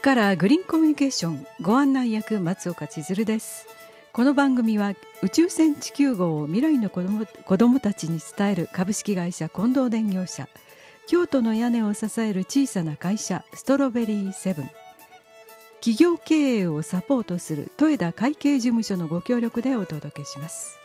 からグリーンコミュニケーションご案内役松岡千鶴ですこの番組は宇宙船地球号を未来の子どもたちに伝える株式会社近藤電業社京都の屋根を支える小さな会社ストロベリーセブン企業経営をサポートする豊田会計事務所のご協力でお届けします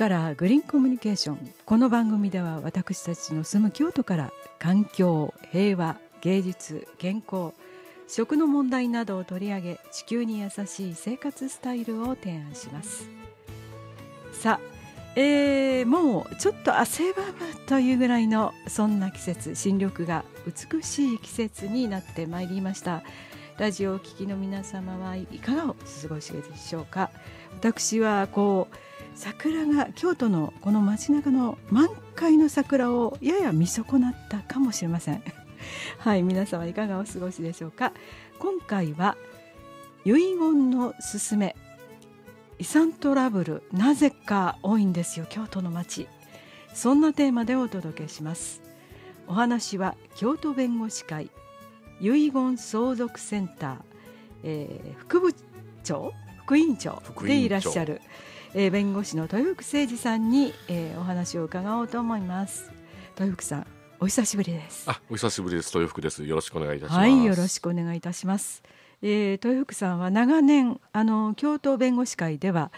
からグリーンコミュニケーションこの番組では私たちの住む京都から環境平和芸術健康食の問題などを取り上げ地球に優しい生活スタイルを提案しますさあえー、もうちょっと汗ばむというぐらいのそんな季節新緑が美しい季節になってまいりましたラジオを聴きの皆様はいかがお過ごしでしょうか私はこう桜が京都のこの街中の満開の桜をやや見損なったかもしれません はい皆様いかがお過ごしでしょうか今回は遺言のすすめ遺産トラブルなぜか多いんですよ京都の街そんなテーマでお届けしますお話は京都弁護士会遺言相続センター、えー、副部長副委員長でいらっしゃるえー、弁護士の豊福誠二さんに、えー、お話を伺おうと思います豊福さんお久しぶりですあお久しぶりです豊福ですよろしくお願いいたしますはいよろしくお願いいたしますえー、豊福さんは長年あの京都弁護士会では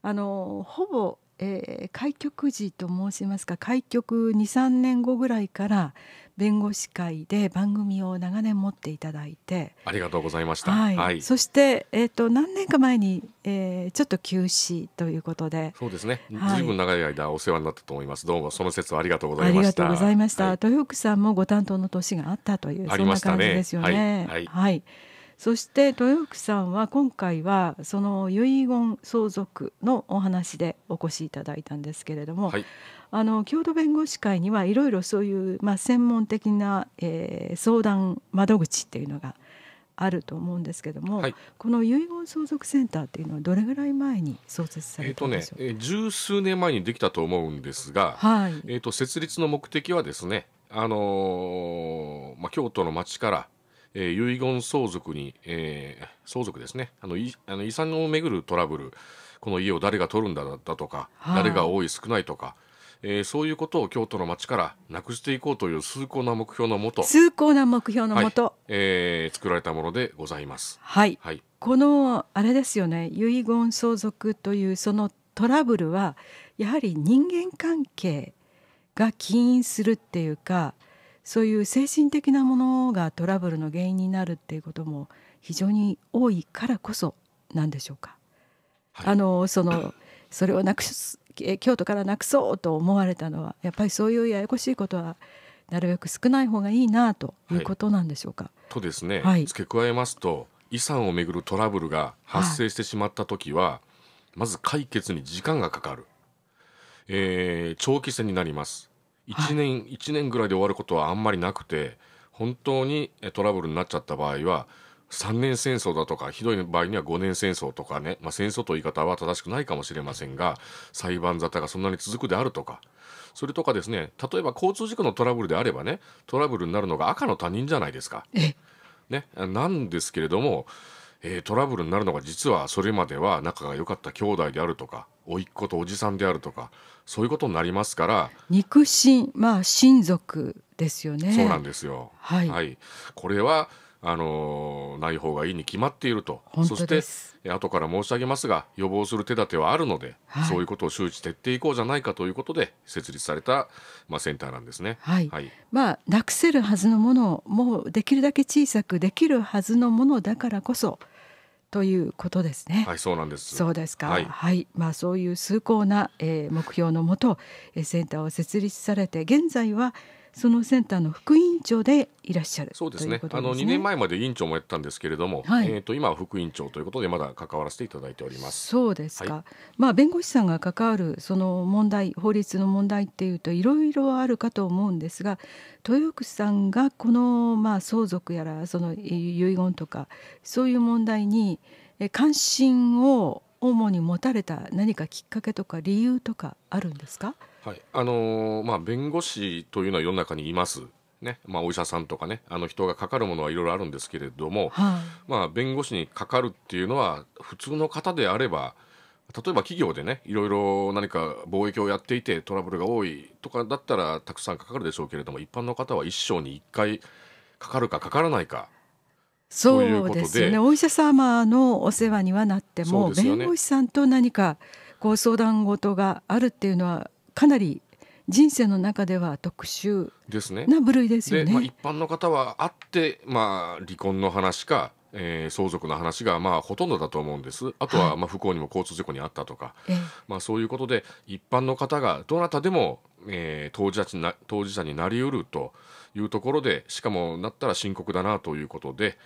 あのほぼ、えー、開局時と申しますか開局23年後ぐらいから弁護士会で番組を長年持っていただいてありがとうございました、はい、はい、そして、えーと、何年か前に、えー、ちょっと休止ということでそうですね、はい、ぶん長い間お世話になったと思いますどうもその説はありがとうございましたありがとうございました、はい、豊福さんもご担当の年があったというそんな感じですよね、ね、はい、はいそして豊福さんは今回はその遺言相続のお話でお越しいただいたんですけれども、はい、あの京都弁護士会にはいろいろそういう、まあ、専門的な、えー、相談窓口っていうのがあると思うんですけども、はい、この遺言相続センターっていうのはどれぐらい前に創設されたんでしょうか、えーとね、十数年前にできたと思うんですが、はいえーと、と設立の目的はですね、あのー、まあ、京都の町からえー、遺言相続に、えー、相続ですねあのいあの遺産をめぐるトラブルこの家を誰が取るんだだとか、はあ、誰が多い少ないとか、えー、そういうことを京都の町からなくしていこうという崇高な目標のもと崇高な目標のもと、はい、えー、作られたものでございます。はい、はい、このあれですよね遺言相続というそのトラブルはやはり人間関係が起因するっていうかそういう精神的なものがトラブルの原因になるっていうことも非常に多いからこそなんでしょうか。はい、あのその それをなくす京都からなくそうと思われたのはやっぱりそういうややこしいことはなるべく少ない方がいいなということなんでしょうか。はい、とですね、はい、付け加えますと遺産をめぐるトラブルが発生してしまった時は、はい、まず解決に時間がかかる、えー、長期戦になります1年、はい、1年ぐらいで終わることはあんまりなくて本当にトラブルになっちゃった場合は3年戦争だとかひどい場合には5年戦争とかね、まあ、戦争という言い方は正しくないかもしれませんが裁判沙汰がそんなに続くであるとかそれとかですね例えば交通事故のトラブルであればねトラブルになるのが赤の他人じゃないですか。ね、なんですけれども、えトラブルになるのが実はそれまでは仲が良かった兄弟であるとか甥っ子とおじさんであるとかそういうことになりますから肉親まあ親族ですよねそうなんですよ、はい、はい、これはあのない方がいいに決まっているとそして後から申し上げますが予防する手立てはあるので、はい、そういうことを周知徹底いこうじゃないかということで設立された、まあ、センターなんですね、はいはい、まあ、なくせるはずのものをもうできるだけ小さくできるはずのものだからこそということですね。はい、そうなんです。そうですか。はい、はい、まあそういう崇高な、えー、目標のもと、えー、センターを設立されて現在はそのセンターの副委員長でいらっしゃるそうですね、ね、あの二年前まで委員長もやったんですけれども、はい、えっと今は副委員長ということでまだ関わらせていただいておりますそうですか、はい、まあ、弁護士さんが関わるその問題法律の問題っていうといろいろあるかと思うんですが豊福さんがこの、まあ、相続やらその遺言とかそういう問題に関心を主に持たれた何かきっかけとか理由とかあるんですかはいあのー、まあ、弁護士というのは世の中にいます。ねまあ、お医者さんとかねあの人がかかるものはいろいろあるんですけれども、はまあ、弁護士にかかるっていうのは普通の方であれば例えば企業でねいろいろ何か貿易をやっていてトラブルが多いとかだったらたくさんかかるでしょうけれども一般の方は一生に1回かかるかかからないかそうですよねお医者様のお世話にはなっても、ね、弁護士さんと何かこう相談事があるっていうのはかなり人生の中では特殊な部類ですよね。ねまあ、一般の方はあって、まあ、離婚の話かえー、相続の話がまあほとんどだと思うんですあとはまあ不幸にも交通事故にあったとか、まあ、そういうことで一般の方がどなたでも、えー、当事者にな当事者になりうるというところで、しかもなったら深刻だなということで、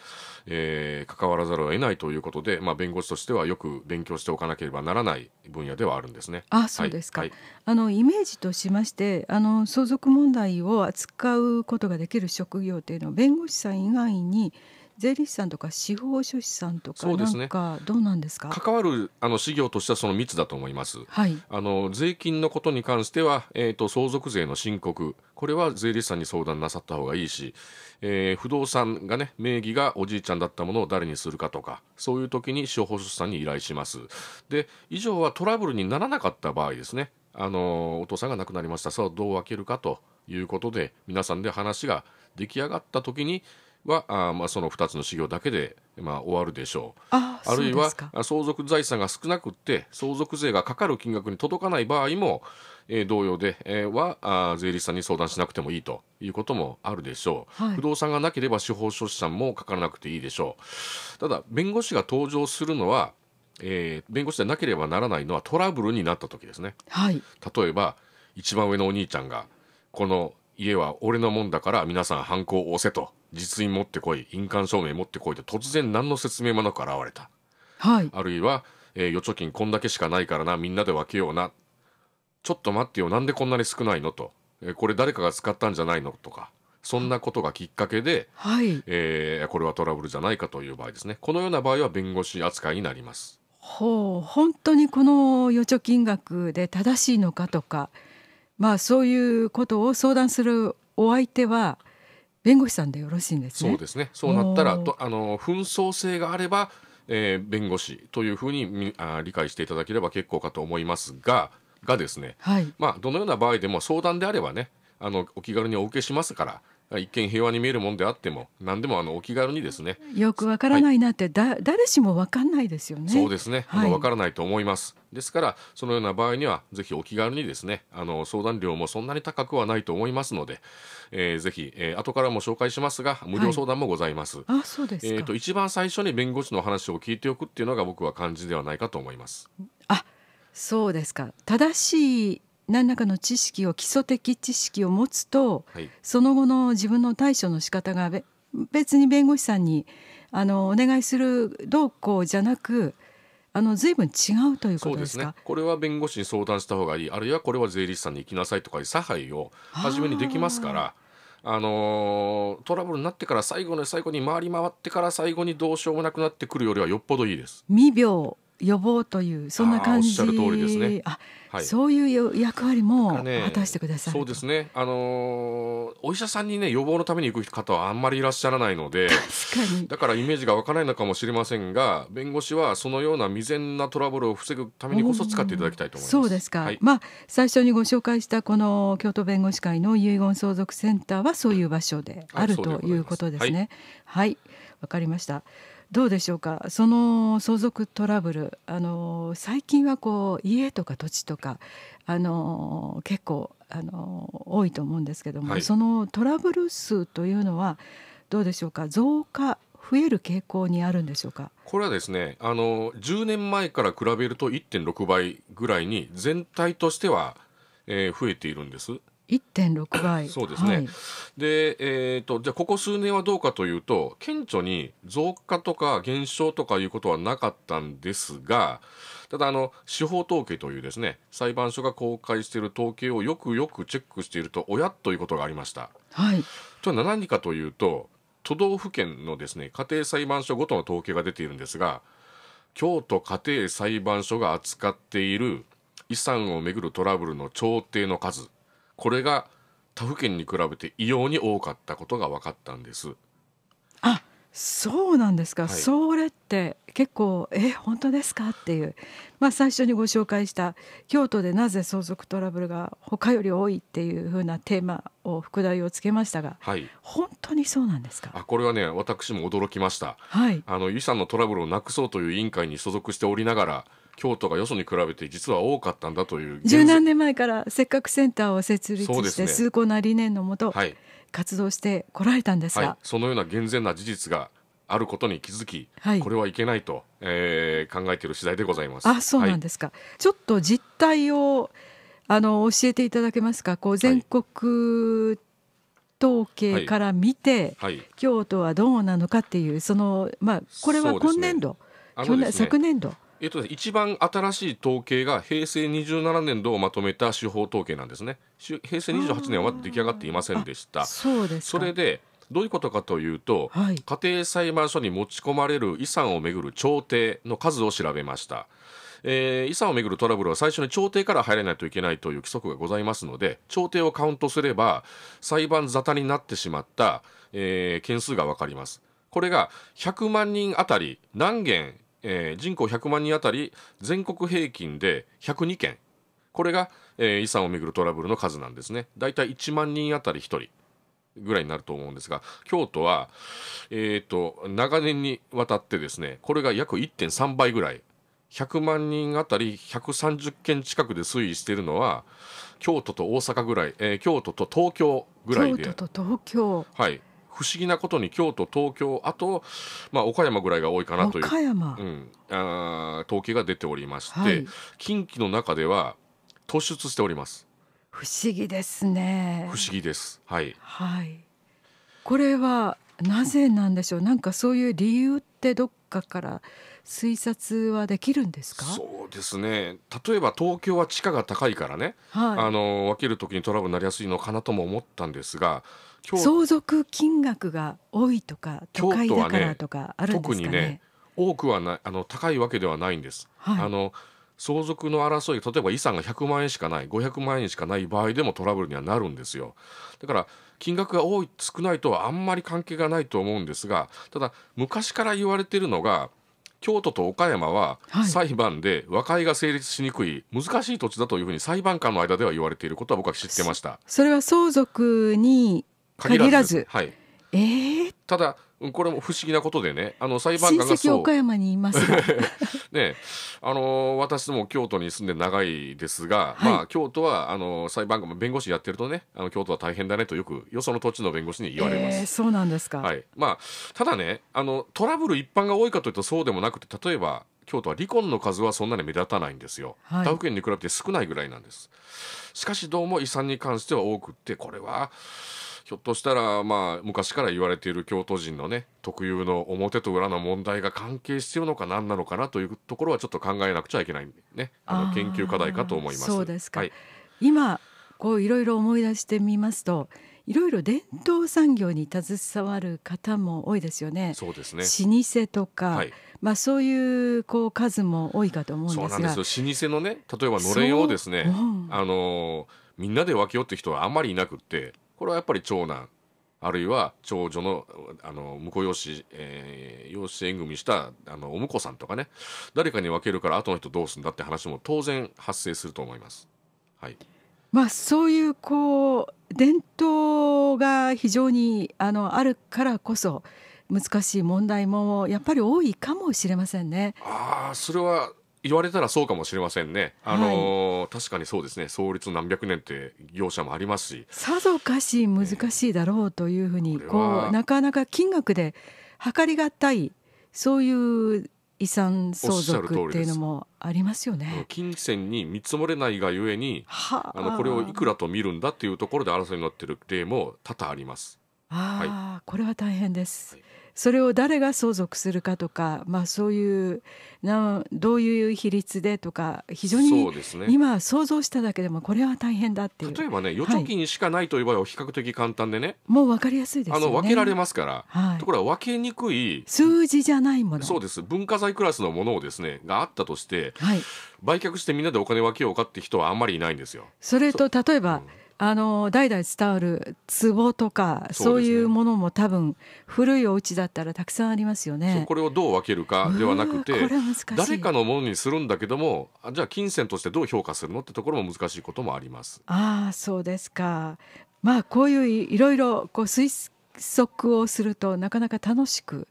えー、関わらざるを得ないということで、まあ、弁護士としてはよく勉強しておかなければならない分野ではあるんですね。あそうですか、はい、あのイメージとしましてあの相続問題を扱うことができる職業というのは弁護士さん以外に税理士さんとか司法書士さんとかそうですねどうなんですか関わるあの事業としてはその密つだと思います、はい、あの税金のことに関しては、えーと、相続税の申告これは税理士さんに相談なさった方がいいし、えー、不動産がね名義がおじいちゃんだったものを誰にするかとかそういう時に司法書士さんに依頼しますで以上はトラブルにならなかった場合ですねあのお父さんが亡くなりましたさあどう分けるかということで皆さんで話が出来上がった時にはあ、まあ、その2つの事業だけで、まあ、終わるでしょうあるいは相続財産が少なくって相続税がかかる金額に届かない場合も、えー、同様で、えー、はあ税理士さんに相談しなくてもいいということもあるでしょう、はい、不動産がなければ司法書士さんもかからなくていいでしょうただ弁護士が登場するのは、えー、弁護士でなければならないのはトラブルになった時ですね、はい、例えば一番上のお兄ちゃんがこの家は俺のもんだから皆さん犯行を押せと実印持ってこい印鑑証明持ってこいと突然何の説明もなく現れた、はい、あるいは、えー、預貯金こんだけしかないからなみんなで分けようなちょっと待ってよなんでこんなに少ないのと、えー、これ誰かが使ったんじゃないのとかそんなことがきっかけで、はいえー、これはトラブルじゃないかという場合ですねこのような場合は弁護士扱いになります。ほう本当にこの預貯金額で正しいのかとかまあそういうことを相談するお相手は弁護士さんでよろしいんですね。そうですね。そうなったらとあの紛争性があれば、えー、弁護士というふうにあ理解していただければ結構かと思いますががですね、はい、まあどのような場合でも相談であればねあのお気軽にお受けしますから一見平和に見えるもんであっても何でもあのお気軽にですねよくわからないなって、だ誰しもわかんないですよねそうですね、あのわからないと思いますですからそのような場合にはぜひお気軽にですねあの相談料もそんなに高くはないと思いますので、えー、ぜひ、えー、後からも紹介しますが無料相談もございます、はい、あそうですえーと、一番最初に弁護士の話を聞いておくっていうのが僕は感じではないかと思いますあそうですか正しい何らかの知識を基礎的知識を持つと、はい、その後の自分の対処の仕方が別に弁護士さんにあのお願いするどうこうじゃなくあの随分違うということですね、これは弁護士に相談した方がいいあるいはこれは税理士さんに行きなさいとかいう差配を初めにできますから。あのトラブルになってから最後の最後に回り回ってから最後にどうしようもなくなってくるよりはよっぽどいいです未病予防というそんな感じあ、そういう役割も果たしてください、ね、そうですね。あのー、お医者さんにね予防のために行く方はあんまりいらっしゃらないので、だからイメージがわからないのかもしれませんが、弁護士はそのような未然なトラブルを防ぐためにこそ使っていただきたいと思います。そうですか。はい、まあ最初にご紹介したこの京都弁護士会の遺言相続センターはそういう場所であるということですね。はい、わ、はい、かりました。どうでしょうかその相続トラブルあの最近はこう家とか土地とかあの結構あの多いと思うんですけども、はい、そのトラブル数というのはどうでしょうか増加増える傾向にあるんでしょうかこれはですねあの10年前から比べると1.6倍ぐらいに全体としては、えー、増えているんです。1.6倍そうですね、はい、で、えーと、じゃここ数年はどうかというと顕著に増加とか減少とかいうことはなかったんですがただあの司法統計というですね裁判所が公開している統計をよくよくチェックしていると親ということがありました。はい、とは何かというと都道府県のですね家庭裁判所ごとの統計が出ているんですが京都家庭裁判所が扱っている遺産をめぐるトラブルの調停の数これが他府県に比べて異様に多かったことが分かったんです。あそうなんですか、はい、それって結構「え本当ですか?」っていう、まあ、最初にご紹介した京都でなぜ相続トラブルが他より多いっていうふうなテーマを副題をつけましたが、はい、本当にそうなんですかあこれはね私も驚きました、はい、あのゆさんのトラブルをなくそうという委員会に所属しておりながら京都がよそに比べて実は多かったんだという十何年前からせっかくセンターを設立して崇高な理念のもと、活動してこられたんですが、はい、そのような厳然な事実があることに気づき、はい、これはいけないと、えー、考えている次第でございます。あ、そうなんですか。はい、ちょっと実態をあの教えていただけますか。こう全国統計から見て、はい、京都はどうなのかっていうそのまあこれは今年度、ねね、昨年度えっと、ね、一番新しい統計が平成27年度をまとめた司法統計なんですね平成28年は出来上がっていませんでしたそうですそれでどういうことかというと、はい、家庭裁判所に持ち込まれる遺産をめぐる調停の数を調べましたえー、遺産をめぐるトラブルは最初に調停から入れないといけないという規則がございますので調停をカウントすれば裁判沙汰になってしまった、えー、件数が分かります。これが100万人あたり何件えー、人口100万人あたり全国平均で102件これが、えー、遺産をめぐるトラブルの数なんですねだいたい1万人あたり1人ぐらいになると思うんですが京都は、えーと、長年にわたってですねこれが約1.3倍ぐらい100万人あたり130件近くで推移しているのは京都と大阪ぐらい、えー、京都と東京ぐらいで京都と東京はい不思議なことに京都東京あと、まあ、岡山ぐらいが多いかなという岡山、うん、あ統計が出ておりまして、はい、近畿の中では突出しております不思議ですね不思議ですはい、はい、これはなぜなんでしょうなんかそういう理由ってどっかから推察はできるんですかそうですね例えば東京は地価が高いからね、はい、あの分ける時にトラブルになりやすいのかなとも思ったんですが相続金額が多いとか都会だからとかあるんですかね。特にね多くはないあの高いわけではないんです。はい、あの相続の争い例えば遺産が100万円しかない500万円しかない場合でもトラブルにはなるんですよだから金額が多い少ないとはあんまり関係がないと思うんですがただ昔から言われているのが京都と岡山は裁判で和解が成立しにくい、はい、難しい土地だというふうに裁判官の間では言われていることは僕は知ってましたそれは相続に限らず。はい、えー、ただこれも不思議なことでね、あの裁判官がそう岡山にいます ね、あの私ども京都に住んで長いですが、はい、まあ京都はあの裁判官も弁護士やってるとね、あの京都は大変だねとよくよその土地の弁護士に言われます。えー、そうなんですか。はい。まあただね、あのトラブル一般が多いかというとそうでもなくて、例えば京都は離婚の数はそんなに目立たないんですよ、はい、他府県に比べて少ないぐらいなんですしかしどうも遺産に関しては多くってこれはひょっとしたら、まあ、昔から言われている京都人のね、特有の表と裏の問題が関係してるのか何なのかなというところはちょっと考えなくちゃいけないね、あの研究課題かと思います。そうですか。はい、今、こういろいろ思い出してみますと、いろいろ伝統産業に携わる方も多いですよね。そうですね。老舗とか、はい、まあそういうこう数も多いかと思うんですが。そうなんですよ。老舗のね、例えばのれんをですね、うん、あのみんなで分けようって人はあんまりいなくって、これはやっぱり長男あるいは長女のあの婿養子、えー、養子縁組したあのお婿さんとかね誰かに分けるから後の人どうするんだって話も当然発生すると思います。はいまあ、そういうこう伝統が非常にあのあるからこそ難しい問題もやっぱり多いかもしれませんね。あそれは言われたらそうかもしれませんね。あのーはい、確かにそうですね。創立何百年って業者もありますし。さぞかし難しいだろうというふうに、えー、こうなかなか金額で測りがたいそういう遺産相続っていうのもありますよね。金銭に見積もれないがゆえに、はあ、あのこれをいくらと見るんだっていうところで争いになってる例も多々あります。ああ、はい、これは大変です。はいそれを誰が相続するかとか、まあ、そういうなどういう比率でとか非常に今想像しただけでもこれは大変だっていう、ね、例えばね預貯金しかないという場合は比較的簡単でね、はい、もう分かりやすいです、ね、あの分けられますから、はい、ところが分けにくい数字じゃないものそうです文化財クラスのものをですねがあったとして、はい、売却してみんなでお金分けようかって人はあんまりいないんですよ。それと例えば、うんあの代々伝わる壺とかそう、ね,、いうものも多分古いお家だったらたくさんありますよね。これをどう分けるかではなくて誰かのものにするんだけどもじゃあ金銭としてどう評価するのってところも難しいこともあります。ああそうですか。まあこういういろいろこう推測をするとなかなか楽しく。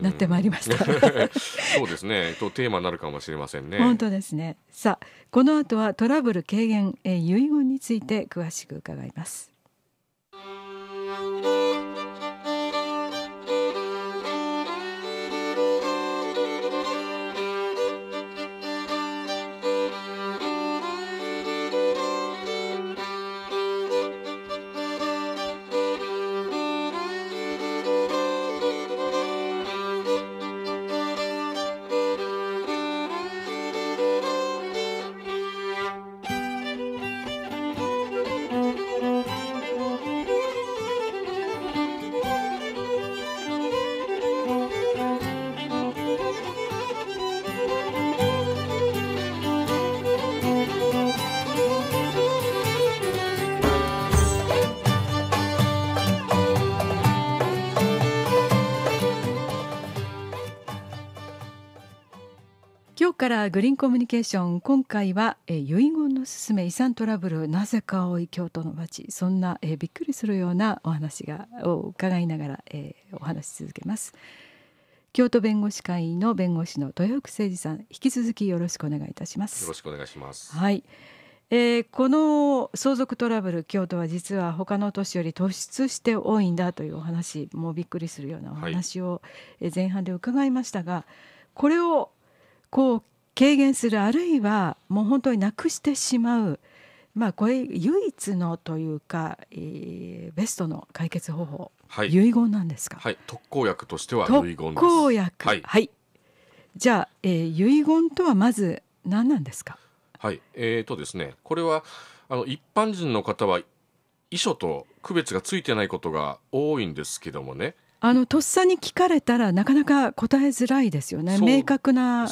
なってまいりました。そうですね。とテーマになるかもしれませんね。本当ですね。さあこの後はトラブル軽減、えー、遺言について詳しく伺います。今日からグリーンコミュニケーション今回は、え遺言のすすめ遺産トラブルなぜか多い京都の街そんな、えびっくりするようなお話がを伺いながら、えお話し続けます京都弁護士会の弁護士の豊福誠二さん引き続きよろしくお願いいたしますよろしくお願いしますはい、えー、この相続トラブル京都は実は他の都市より突出して多いんだというお話もうびっくりするようなお話をえ前半で伺いましたが、これをこう軽減するあるいはもう本当になくしてしまう、まあ、これ唯一のというか、えー、ベストの解決方法、はい、遺言なんですか、はい、特効薬としては遺言特効薬、はい、はい、じゃあ、えー、遺言とはまず何なんですかはいえーとですね、これはあの一般人の方は遺書と区別がついてないことが多いんですけどもねあのとっさに聞かれたらなかなか答えづらいですよね、明確な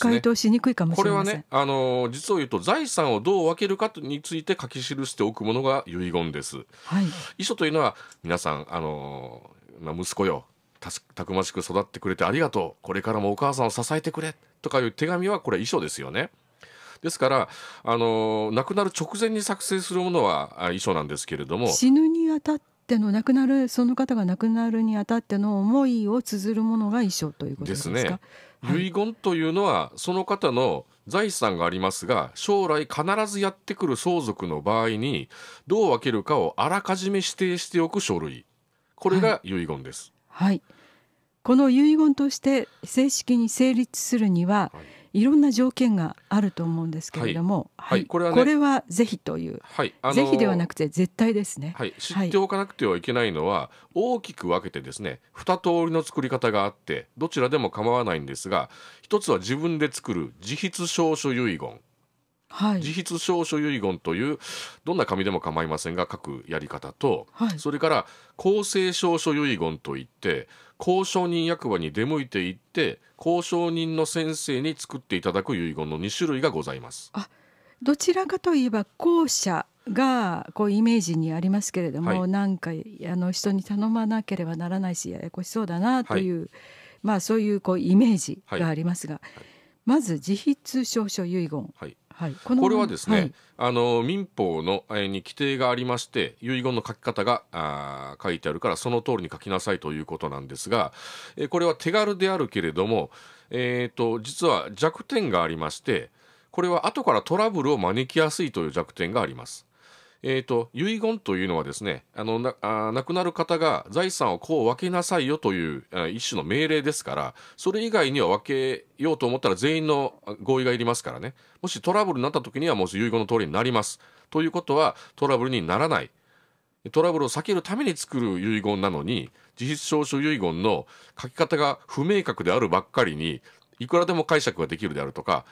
回答しにくいかもしれません、ね、これはね、あの実を言うと、財産をどう分けるかについて書き記しておくものが遺言です。はい、遺書というのは、皆さん、あの息子よた、たくましく育ってくれてありがとう、これからもお母さんを支えてくれとかいう手紙は、これ、遺書ですよね。ですから、あの亡くなる直前に作成するものは遺書なんですけれども死ぬにあたっっての亡くなるその方が亡くなるにあたっての思いを綴るものが遺書ということですね、はい、遺言というのはその方の財産がありますが将来必ずやってくる相続の場合にどう分けるかをあらかじめ指定しておく書類これが遺言です、はい、はい、この遺言として正式に成立するには、はいいろんな条件があると思うんですけれども、はい、はいはい、これは、ね、これはぜひという、はいあのー、ぜひではなくて絶対ですね、はい、知っておかなくてはいけないのは、大きく分けてですね2通りの作り方があってどちらでも構わないんですが一つは自分で作る自筆証書遺言はい、自筆証書遺言というどんな紙でも構いませんが書くやり方と、はい、それから公正証書遺言といって公証人役場に出向いていって公証人の先生に作っていただく遺言の2種類がございます。あどちらかといえば後者がこうイメージにありますけれども、はい、なんかあの人に頼まなければならないしややこしそうだなという、はい、まあそういうこうイメージがありますが、まず自筆証書遺言、はい、はい、これはですね、はい、あの民法の、に規定がありまして遺言の書き方があ書いてあるからその通りに書きなさいということなんですが、えー、これは手軽であるけれども、えーと実は弱点がありましてこれは後からトラブルを招きやすいという弱点があります。えーと、遺言というのはですねあのなあ亡くなる方が財産をこう分けなさいよという一種の命令ですからそれ以外には分けようと思ったら全員の合意がいりますからねもしトラブルになった時にはもう遺言の通りになりますということはトラブルにならないトラブルを避けるために作る遺言なのに事実証書遺言の書き方が不明確であるばっかりにいくらでも解釈ができるであるとか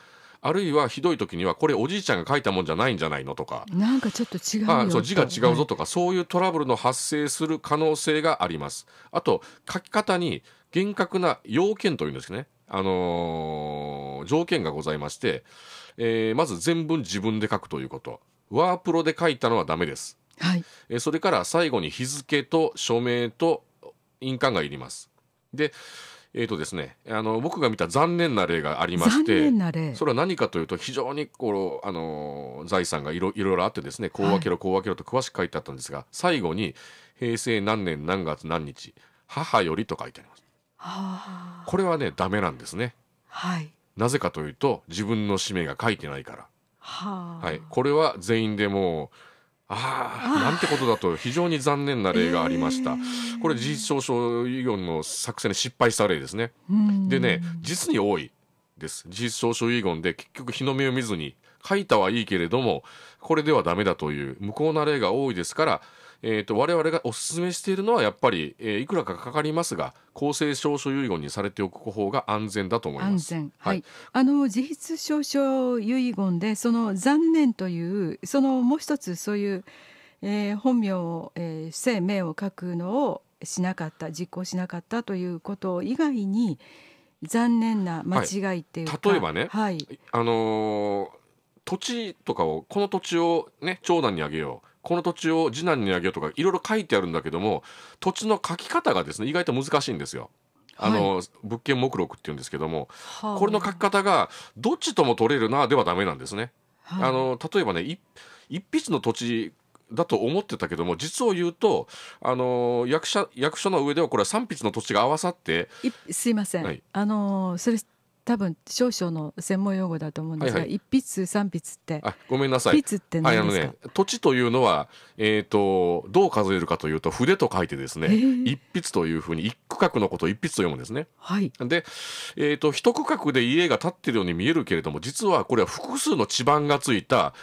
あるいはひどい時にはこれおじいちゃんが書いたもんじゃないんじゃないのとかなんかちょっと違うあそう字が違うぞとか、はい、そういうトラブルの発生する可能性がありますあと書き方に厳格な要件というんですねあのー、条件がございまして、えー、まず全文自分で書くということワープロで書いたのはダメです、はいそれから最後に日付と署名と印鑑がいりますでえーとですね、あの僕が見た残念な例がありましてそれは何かというと非常にこうあの財産がいろいろあってですねこう分けろこう分けろと詳しく書いてあったんですが、はい、最後に「平成何年何月何日母より」と書いてあります。これはねダメなんですね。はい、なぜかというと自分の氏名が書いてないから。ははい、これは全員でもうああなんてことだと非常に残念な例がありました、えー、これ事実上昇遺言の作成に失敗した例ですね、でね実に多いです事実上昇遺言で結局日の目を見ずに書いたはいいけれどもこれではダメだという無効な例が多いですからえーと、と我々がお勧めしているのはやっぱり、えー、いくらかかかりますが公正証書遺言にされておく方が安全だと思います。はい、はい、あの自筆証書遺言でその残念というそのもう一つそういう、えー、本名を、えー、姓名を書くのをしなかった実行しなかったということ以外に残念な間違いっていうか、はい、例えばね、はい、あのー、土地とかをこの土地をね長男にあげようこの土地を次男にあげようとかいろいろ書いてあるんだけども土地の書き方がですね意外と難しいんですよ。あの、はい、物件目録っていうんですけども、はあ、これの書き方がどっちとも取れるなではダメなんですね。はい、あの例えばね一筆の土地だと思ってたけども実を言うとあの役者役所の上ではこれは3筆の土地が合わさってすいません、はい、あのそれ多分少々の専門用語だと思うんですが、はいはい、一筆三筆ってあごめんなさい筆って何ですか、はい、あのね土地というのは、えーと、どう数えるかというと筆と書いてですね、えー、一筆というふうに一区画のことを一筆と読むんですね。はい、で、えーと、と一区画で家が建ってるように見えるけれども実はこれは複数の地盤がついた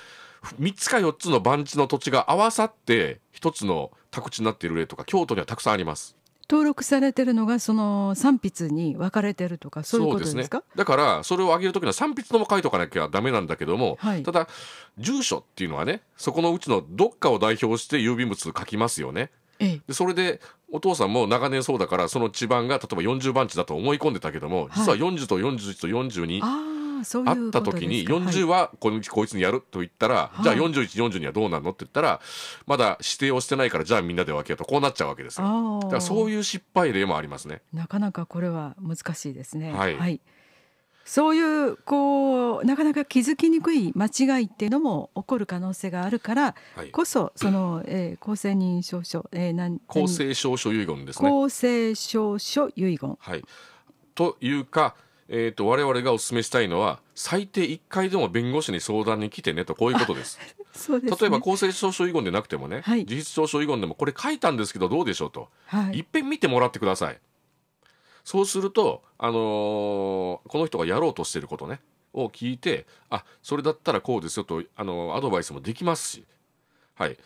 3つか4つの番地の土地が合わさって1つの宅地になっている例とか京都にはたくさんあります。登録されてるのがその三筆に分かれてるとかそういうことですか、ね、だからそれを上げる時の三筆とも書いとかなきゃダメなんだけども、はい、ただ住所っていうのはねそこのうちのどっかを代表して郵便物書きますよね。ええ、それでお父さんも長年そうだからその地番が例えば40番地だと思い込んでたけども実は40と41と42。はいあった時に40はこのこいつにやると言ったら、じゃあ41、40にはどうなのって言ったらまだ指定をしてないからじゃあみんなで分けようとこうなっちゃうわけですよだからそういう失敗例もありますねなかなかこれは難しいですねはい、はいそういうこうなかなか気づきにくい間違いっていうのも起こる可能性があるからはい、こそその、えー、公正認証書、えー、何公正証書遺言ですね公正証書遺言はいというかえーと、我々がお勧めしたいのは最低1回でも弁護士に相談に来てねとこういうことです。ですね、例えば公正証書遺言でなくてもね、はい、事実証書遺言でもこれ書いたんですけどどうでしょうと、はい、いっぺん見てもらってください。そうすると、あのー、この人がやろうとしてることねを聞いてあそれだったらこうですよと、あのー、アドバイスもできますし。はい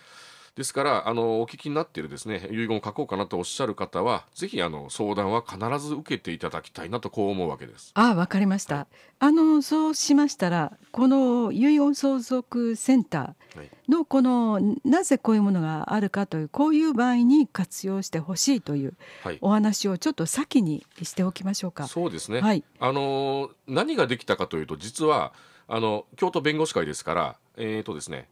ですからあのお聞きになっているですね遺言を書こうかなとおっしゃる方はぜひあの相談は必ず受けていただきたいなとこう思うわけです。あわかりました、あのそうしましたらこの遺言相続センターのこの、はい、なぜこういうものがあるかというこういう場合に活用してほしいというお話をちょっと先にしておきましょうか。はい、そうですね、はい、あの何ができたかというと実はあの京都弁護士会ですから、えーとですね、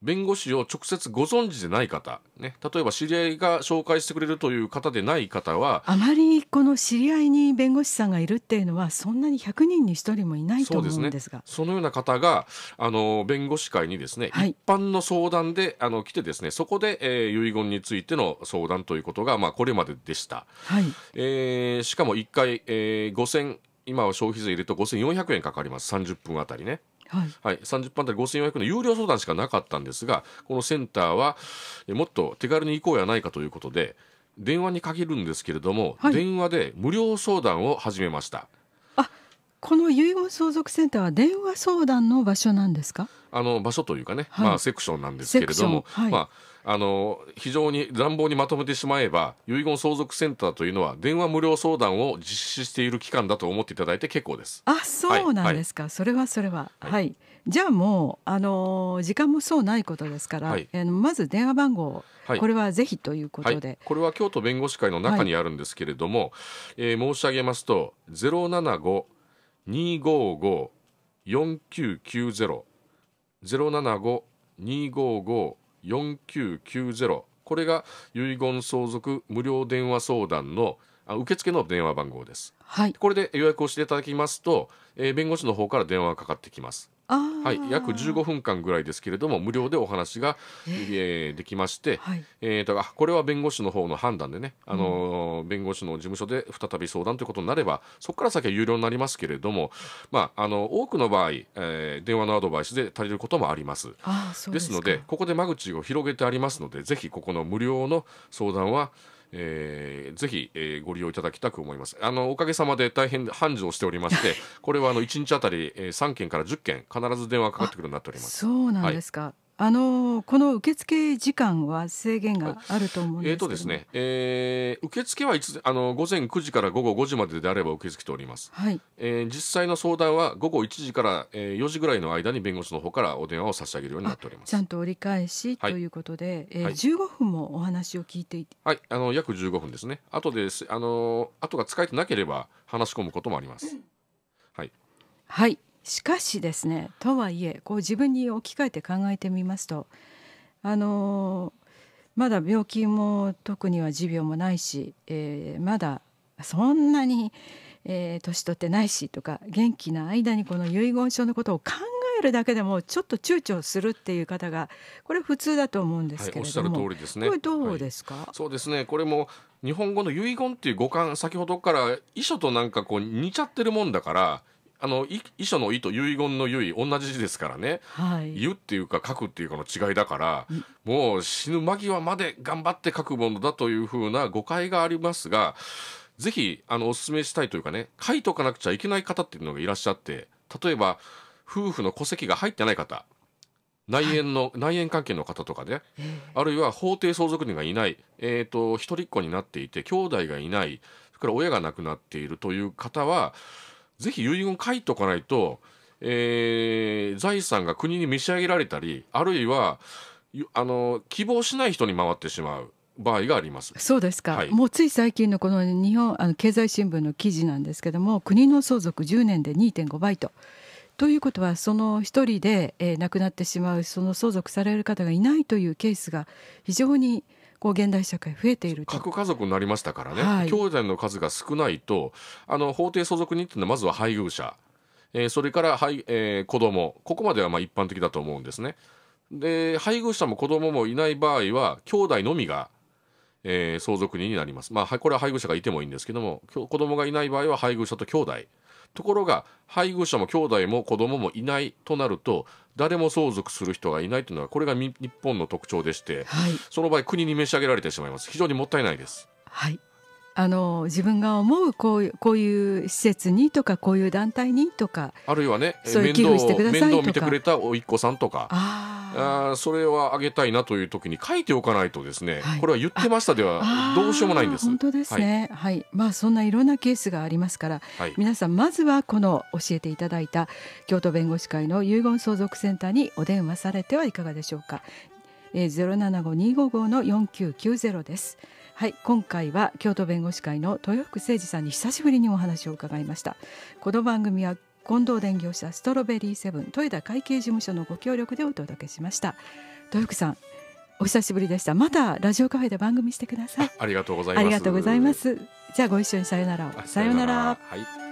弁護士を直接ご存知でない方、ね、例えば知り合いが紹介してくれるという方でない方はあまりこの知り合いに弁護士さんがいるっていうのはそんなに100人に1人もいないと思うんですがそ、ね,、のような方があの弁護士会にですね、はい、一般の相談であの来てですねそこで、えー、遺言についての相談ということが、まあ、これまででした、はいえー、しかも1回、えー、5 0今は消費税入れると5400円かかります30分あたりね。はい、はい、30分あたり5400の有料相談しかなかったんですがこのセンターはもっと手軽に行こうやないかということで電話にかけるんですけれども、はい、電話で無料相談を始めましたあこの遺言相続センターは電話相談の場所なんですかあの場所というかね、はい、まあセクションなんですけれども、はい、まああの非常に乱暴にまとめてしまえば遺言相続センターというのは電話無料相談を実施している機関だと思っていただいて結構です。あそうなんですか、はい、それはそれは、はい、はい、じゃあもうあの時間もそうないことですから、はい、えまず電話番号これはぜひということで、これは京都弁護士会の中にあるんですけれども、はい、えー、申し上げますと075 255-4990 075-255-4990 4990これが遺言相続無料電話相談の受付の電話番号です、はい、これで予約をしていただきますと、えー、弁護士の方から電話がかかってきますはい、約15分間ぐらいですけれども無料でお話が、えー、できまして、はい、えーと、これは弁護士の方の判断でね、あの、うん、弁護士の事務所で再び相談ということになればそこから先は有料になりますけれども、まあ、あの多くの場合、えー、電話のアドバイスで足りることもありますですのでここで間口を広げてありますのでぜひここの無料の相談はえー、ぜひ、えー、ご利用いただきたく思います。あの、おかげさまで大変繁盛しておりまして、これはあの、1日あたり、えー、3件から10件、必ず電話かかってくるようになっております。そうなんですか。はいあのこの受付時間は制限があると思うんですけえーとですねえー、受付はいつあの午前9時から午後5時までであれば受け付けております、はいえー、実際の相談は午後1時から、えー、4時ぐらいの間に弁護士の方からお電話を差し上げるようになっておりますちゃんと折り返しということで、はい、えー、15分もお話を聞いていて、はい、あの約15分ですね後ですあの後が使えてなければ話し込むこともあります、はい、はいしかしですねとはいえこう自分に置き換えて考えてみますとあのまだ病気も特には持病もないし、えー、まだそんなに、えー、年取ってないしとか元気な間にこの遺言書のことを考えるだけでもちょっと躊躇するっていう方がこれ普通だと思うんですけれども、はい、おっしゃる通りですねこれどうですか、はい、そうですねこれも日本語の遺言っていう語感先ほどから遺書となんかこう似ちゃってるもんだからあの遺書の「遺」と遺言の「遺」同じ字ですからね「はい、言う」っていうか書くっていうかの違いだから、もう死ぬ間際まで頑張って書くものだというふうな誤解がありますがぜひあのお勧めしたいというかね書いとかなくちゃいけない方っていうのがいらっしゃって例えば夫婦の戸籍が入ってない方内縁の、はい、内縁関係の方とかね、えー、あるいは法定相続人がいない、えーと一人っ子になっていて兄弟がいないそれから親が亡くなっているという方はぜひ遺言書いとかないと、えー、財産が国に召し上げられたりあるいはあの希望しない人に回ってしまう場合があります。そうですか。はい、もうつい最近のこの日本あの経済新聞の記事なんですけども、国の相続10年で2.5倍と。ということはその一人で、えー、亡くなってしまうその相続される方がいないというケースが非常にこう現代社会増えている核家族になりましたからね、はい、兄弟の数が少ないとあの法定相続人っていうのはまずは配偶者、えー、それから、はいえー、子供ここまではまあ一般的だと思うんですねで配偶者も子供もいない場合は兄弟のみがえー、相続人になります。まあ、これは配偶者がいてもいいんですけども、子供がいない場合は配偶者と兄弟。ところが、配偶者も兄弟も子供もいないとなると、誰も相続する人がいないというのはこれが日本の特徴でして、はい、その場合国に召し上げられてしまいます非常にもったいないです。はいあの自分が思うこういうこういう施設にとかこういう団体にとかあるいはねそういう寄付してくださいとか面倒を見てくれたおいっ子さんとかああそれはあげたいなという時に書いておかないとですね、はい、これは言ってましたではどうしようもないんです本当ですね、はい、はい、まあそんないろんなケースがありますから、はい、皆さんまずはこの教えていただいた京都弁護士会の遺言相続センターにお電話されてはいかがでしょうか、えー、075-255の4990です。はい今回は京都弁護士会の豊福誠二さんに久しぶりにお話を伺いましたこの番組は近藤電業者ストロベリーセブン豊田会計事務所のご協力でお届けしました豊福さんお久しぶりでしたまたラジオカフェで番組してくださいありがとうございますありがとうございますじゃあご一緒にさよならさよならはい